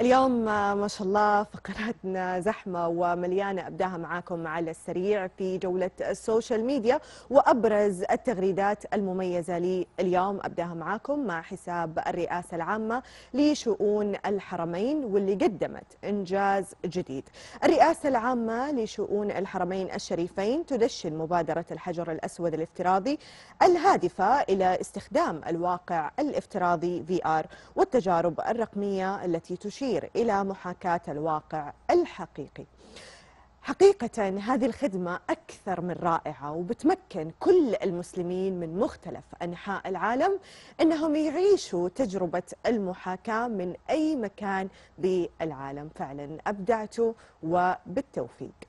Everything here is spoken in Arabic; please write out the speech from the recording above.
اليوم آه، ما شاء الله فقراتنا زحمة ومليانة أبداها معاكم على السريع في جولة السوشيال ميديا وأبرز التغريدات المميزة لي اليوم أبداها معاكم مع حساب الرئاسة العامة لشؤون الحرمين واللي قدمت إنجاز جديد الرئاسة العامة لشؤون الحرمين الشريفين تدشن مبادرة الحجر الأسود الافتراضي الهادفة إلى استخدام الواقع الافتراضي VR والتجارب الرقمية التي تشير الكثير إلى محاكاة الواقع الحقيقي حقيقة هذه الخدمة أكثر من رائعة وبتمكن كل المسلمين من مختلف أنحاء العالم أنهم يعيشوا تجربة المحاكاة من أي مكان بالعالم فعلا أبدعتوا وبالتوفيق